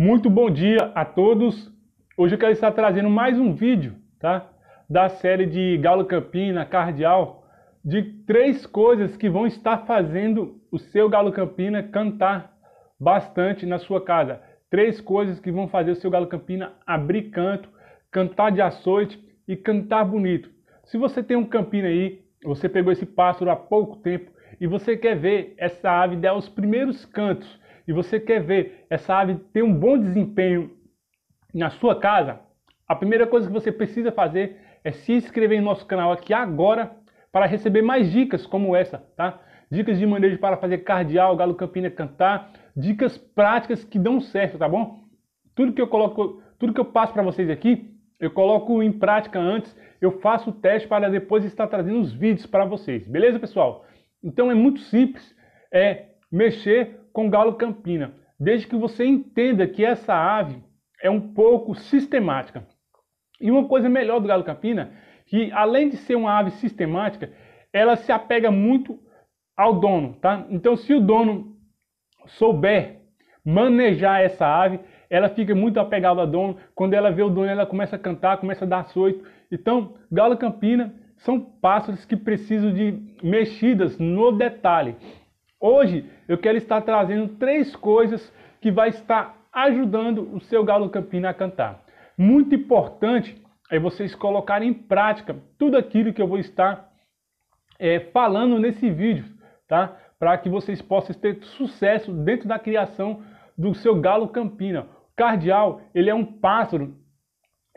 Muito bom dia a todos. Hoje eu quero estar trazendo mais um vídeo, tá? Da série de Galo Campina, Cardeal, de três coisas que vão estar fazendo o seu Galo Campina cantar bastante na sua casa. Três coisas que vão fazer o seu Galo Campina abrir canto, cantar de açoite e cantar bonito. Se você tem um campina aí, você pegou esse pássaro há pouco tempo e você quer ver essa ave dar os primeiros cantos, e você quer ver essa ave ter um bom desempenho na sua casa, a primeira coisa que você precisa fazer é se inscrever em nosso canal aqui agora para receber mais dicas como essa, tá? Dicas de manejo para fazer cardeal, galo campina cantar, dicas práticas que dão certo, tá bom? Tudo que eu coloco, tudo que eu passo para vocês aqui, eu coloco em prática antes, eu faço o teste para depois estar trazendo os vídeos para vocês, beleza, pessoal? Então é muito simples, é mexer com galo campina, desde que você entenda que essa ave é um pouco sistemática. E uma coisa melhor do galo campina, que além de ser uma ave sistemática, ela se apega muito ao dono, tá? Então, se o dono souber manejar essa ave, ela fica muito apegada ao dono. Quando ela vê o dono, ela começa a cantar, começa a dar açoito. Então, galo campina são pássaros que precisam de mexidas no detalhe. Hoje eu quero estar trazendo três coisas que vai estar ajudando o seu galo campina a cantar. Muito importante é vocês colocarem em prática tudo aquilo que eu vou estar é, falando nesse vídeo, tá? Para que vocês possam ter sucesso dentro da criação do seu galo campina. O cardeal, ele é um pássaro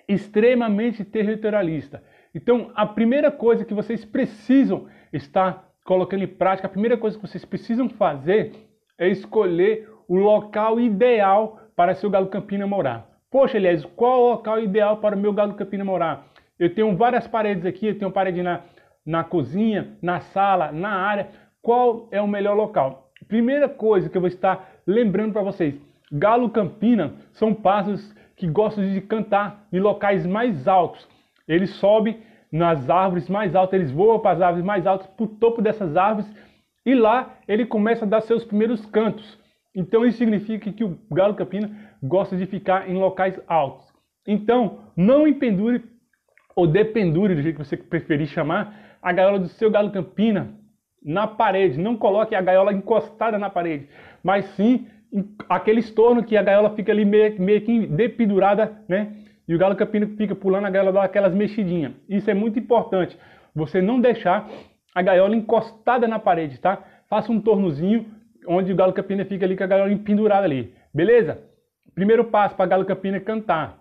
extremamente territorialista. Então, a primeira coisa que vocês precisam estar colocando em prática, a primeira coisa que vocês precisam fazer é escolher o local ideal para seu galo campina morar. Poxa, aliás, qual o local ideal para o meu galo campina morar? Eu tenho várias paredes aqui, eu tenho parede na, na cozinha, na sala, na área. Qual é o melhor local? Primeira coisa que eu vou estar lembrando para vocês, galo campina são pássaros que gostam de cantar em locais mais altos. Ele sobe nas árvores mais altas, eles voam para as árvores mais altas, para o topo dessas árvores, e lá ele começa a dar seus primeiros cantos. Então isso significa que o galo campina gosta de ficar em locais altos. Então, não empendure ou dependure, do jeito que você preferir chamar, a gaiola do seu galo campina na parede. Não coloque a gaiola encostada na parede, mas sim aquele estorno que a gaiola fica ali meio, meio que dependurada, né? e o galo campino fica pulando a gaiola, dá aquelas mexidinhas. Isso é muito importante. Você não deixar a gaiola encostada na parede, tá? Faça um tornozinho onde o galo campina fica ali com a gaiola pendurada ali. Beleza? Primeiro passo para galo campina é cantar.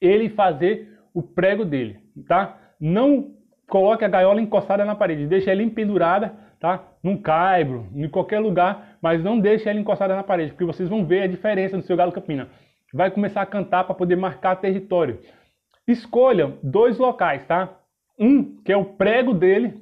Ele fazer o prego dele, tá? Não coloque a gaiola encostada na parede, deixe ela pendurada, tá? Num caibro, em qualquer lugar, mas não deixe ela encostada na parede, porque vocês vão ver a diferença no seu galo campina vai começar a cantar para poder marcar território. Escolha dois locais, tá? Um que é o prego dele,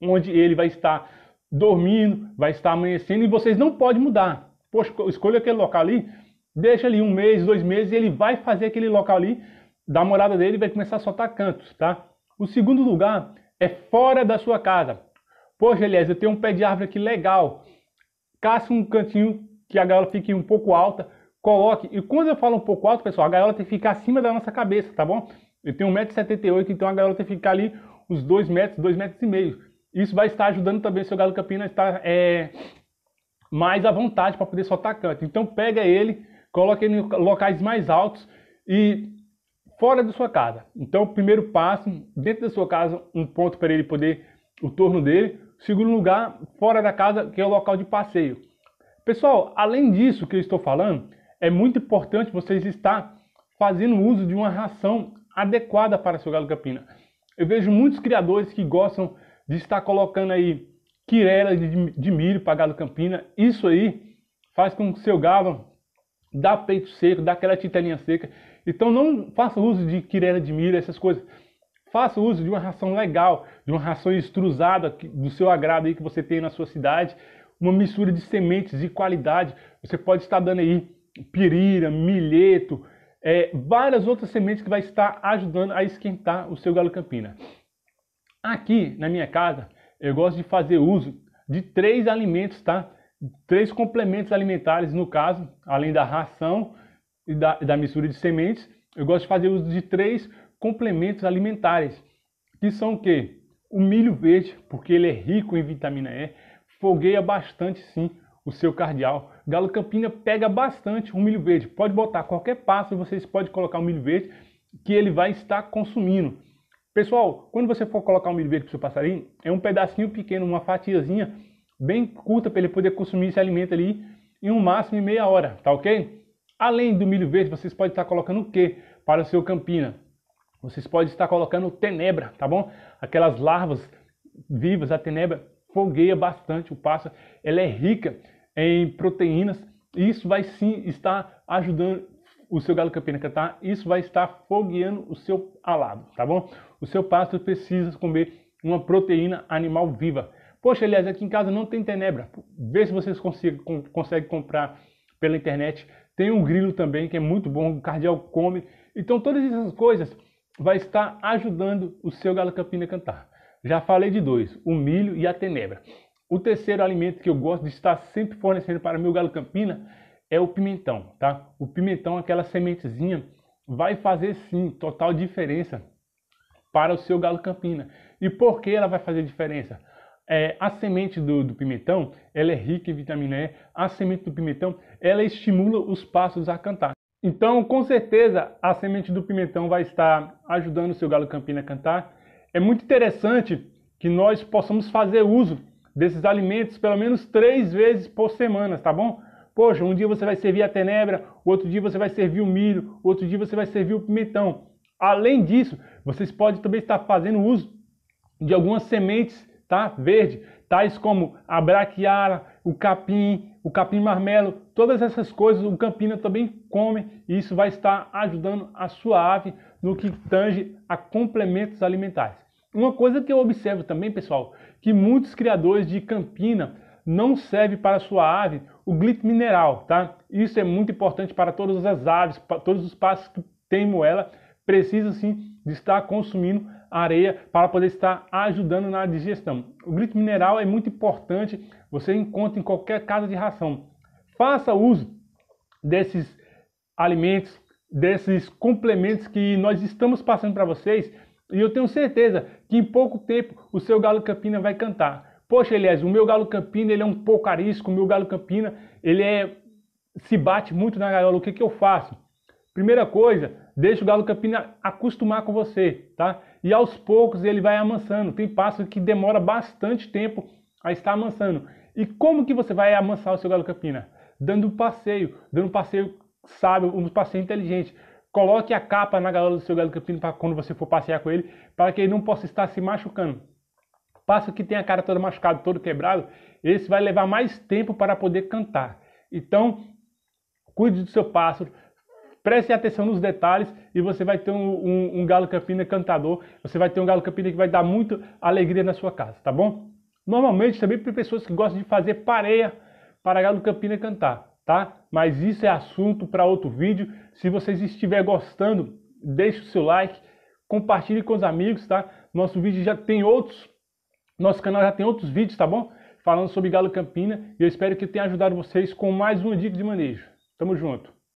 onde ele vai estar dormindo, vai estar amanhecendo e vocês não podem mudar. Poxa, escolha aquele local ali, deixa ali um mês, dois meses, e ele vai fazer aquele local ali da morada dele e vai começar a soltar cantos, tá? O segundo lugar é fora da sua casa. Poxa, Elias, eu tenho um pé de árvore aqui legal. Caça um cantinho que a galera fique um pouco alta coloque. E quando eu falo um pouco alto, pessoal, a gaiola tem que ficar acima da nossa cabeça, tá bom? Eu tenho 1,78m, então a gaiola tem que ficar ali uns 2 metros, 2 metros e meio. Isso vai estar ajudando também o seu galo campina a estar é, mais à vontade para poder soltar canto. Então pega ele, coloca ele em locais mais altos e fora da sua casa. Então, primeiro passo, dentro da sua casa, um ponto para ele poder, o torno dele. Segundo lugar, fora da casa, que é o local de passeio. Pessoal, além disso que eu estou falando, é muito importante vocês estar fazendo uso de uma ração adequada para seu galo campina. Eu vejo muitos criadores que gostam de estar colocando aí quirela de, de milho para galo campina. Isso aí faz com que seu galo dá peito seco, dá aquela titelinha seca. Então não faça uso de quirela de milho, essas coisas. Faça uso de uma ração legal, de uma ração extrusada do seu agrado aí que você tem na sua cidade, uma mistura de sementes de qualidade. Você pode estar dando aí pirira, milheto, é, várias outras sementes que vai estar ajudando a esquentar o seu galo campina. Aqui na minha casa, eu gosto de fazer uso de três alimentos, tá? Três complementos alimentares, no caso, além da ração e da, da mistura de sementes, eu gosto de fazer uso de três complementos alimentares, que são o quê? O milho verde, porque ele é rico em vitamina E, fogueia bastante sim o seu cardeal. Galo Campina pega bastante o milho verde. Pode botar qualquer passo, vocês podem colocar o milho verde que ele vai estar consumindo. Pessoal, quando você for colocar o milho verde para o seu passarinho, é um pedacinho pequeno, uma fatiazinha bem curta para ele poder consumir esse alimento ali em um máximo em meia hora, tá ok? Além do milho verde, vocês podem estar colocando o que para o seu campina? Vocês podem estar colocando tenebra, tá bom? Aquelas larvas vivas, a tenebra fogueia bastante o pássaro, ela é rica em proteínas, isso vai sim estar ajudando o seu galo a cantar Isso vai estar fogueando o seu alado, tá bom? O seu pasto precisa comer uma proteína animal viva. Poxa, aliás, aqui em casa não tem tenebra. Vê se vocês conseguem, com, conseguem comprar pela internet. Tem um grilo também, que é muito bom, o cardeal come. Então, todas essas coisas vai estar ajudando o seu galo campina a cantar. Já falei de dois, o milho e a tenebra. O terceiro alimento que eu gosto de estar sempre fornecendo para meu galo campina é o pimentão, tá? O pimentão, aquela sementezinha, vai fazer sim total diferença para o seu galo campina. E por que ela vai fazer diferença? É, a semente do, do, pimentão, ela é rica em vitamina E. A semente do pimentão, ela estimula os passos a cantar. Então, com certeza, a semente do pimentão vai estar ajudando o seu galo campina a cantar. É muito interessante que nós possamos fazer uso desses alimentos pelo menos três vezes por semana, tá bom? Poxa, um dia você vai servir a tenebra, outro dia você vai servir o milho, outro dia você vai servir o pimentão. Além disso, vocês podem também estar fazendo uso de algumas sementes, tá? Verde, tais como a braquiara, o capim, o capim marmelo, todas essas coisas o campina também come e isso vai estar ajudando a sua ave no que tange a complementos alimentares. Uma coisa que eu observo também, pessoal, que muitos criadores de campina não servem para sua ave o glitter mineral, tá? Isso é muito importante para todas as aves, para todos os passos que tem moela, precisa sim de estar consumindo areia para poder estar ajudando na digestão. O glitter mineral é muito importante, você encontra em qualquer casa de ração. Faça uso desses alimentos, desses complementos que nós estamos passando para vocês e eu tenho certeza que em pouco tempo o seu Galo Campina vai cantar. Poxa, Elias, o meu Galo Campina ele é um pouco arisco, o meu Galo Campina ele é se bate muito na gaiola. O que, que eu faço? Primeira coisa, deixa o Galo Campina acostumar com você, tá? E aos poucos ele vai amansando. Tem passo que demora bastante tempo a estar amansando. E como que você vai amansar o seu Galo Campina? Dando um passeio, dando um passeio sábio, um passeio inteligente. Coloque a capa na galera do seu galo campina para quando você for passear com ele, para que ele não possa estar se machucando. Passo que tem a cara toda machucada, todo quebrado, esse vai levar mais tempo para poder cantar. Então, cuide do seu pássaro, preste atenção nos detalhes e você vai ter um, um, um galo campina cantador, você vai ter um galo campina que vai dar muita alegria na sua casa, tá bom? Normalmente também para pessoas que gostam de fazer pareia para galo campina cantar tá? Mas isso é assunto para outro vídeo. Se vocês estiver gostando, deixe o seu like, compartilhe com os amigos, tá? Nosso vídeo já tem outros, nosso canal já tem outros vídeos, tá bom? Falando sobre Galo Campina e eu espero que tenha ajudado vocês com mais uma dica de manejo. Tamo junto!